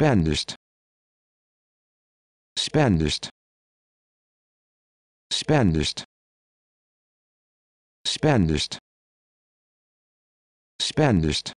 Spendest. Spendest. Spendest. Spendest. Spendest.